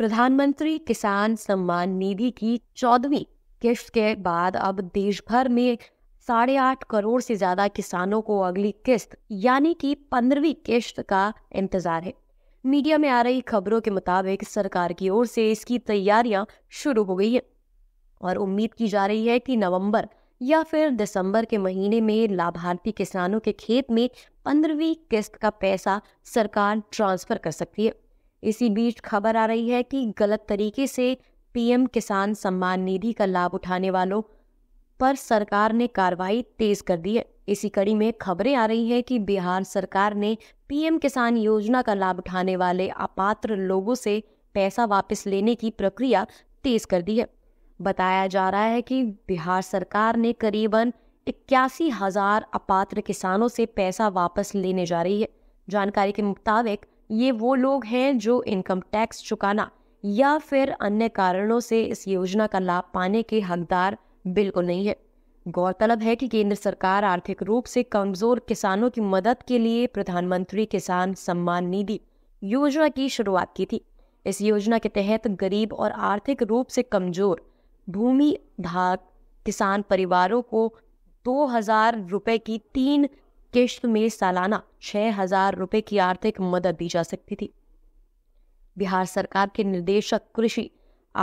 प्रधानमंत्री किसान सम्मान निधि की चौदहवीं किश्त के बाद अब देश भर में साढ़े आठ करोड़ से ज़्यादा किसानों को अगली किस्त यानी कि पंद्रहवीं किश्त का इंतज़ार है मीडिया में आ रही खबरों के मुताबिक सरकार की ओर से इसकी तैयारियां शुरू हो गई है और उम्मीद की जा रही है कि नवंबर या फिर दिसंबर के महीने में लाभार्थी किसानों के खेत में पंद्रहवीं किस्त का पैसा सरकार ट्रांसफर कर सकती है इसी बीच खबर आ रही है कि गलत तरीके से पीएम किसान सम्मान निधि का लाभ उठाने वालों पर सरकार ने कार्रवाई तेज कर दी है इसी कड़ी में खबरें आ रही है कि बिहार सरकार ने पीएम किसान योजना का लाभ उठाने वाले अपात्र लोगों से पैसा वापस लेने की प्रक्रिया तेज कर दी है बताया जा रहा है कि बिहार सरकार ने करीबन इक्यासी हजार अपात्र किसानों से पैसा वापस लेने जा रही है जानकारी के मुताबिक ये वो लोग हैं जो इनकम टैक्स चुकाना या फिर अन्य कारणों से इस योजना का लाभ पाने के हकदार बिल्कुल नहीं है गौरतलब है कि केंद्र सरकार आर्थिक रूप से कमजोर किसानों की मदद के लिए प्रधानमंत्री किसान सम्मान निधि योजना की शुरुआत की थी इस योजना के तहत गरीब और आर्थिक रूप से कमजोर भूमि धाक किसान परिवारों को दो हजार रुपए की तीन किश्त में सालाना छह हजार रुपए की आर्थिक मदद दी जा सकती थी बिहार सरकार के निर्देशक कृषि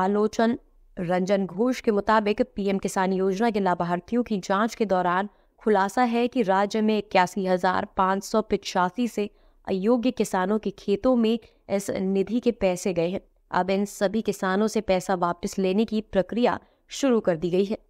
आलोचन रंजन घोष के मुताबिक पीएम किसान योजना के लाभार्थियों की जांच के दौरान खुलासा है कि राज्य में इक्यासी हजार पाँच सौ पिचासी से अयोग्य किसानों के खेतों में इस निधि के पैसे गए हैं अब इन सभी किसानों से पैसा वापस लेने की प्रक्रिया शुरू कर दी गई है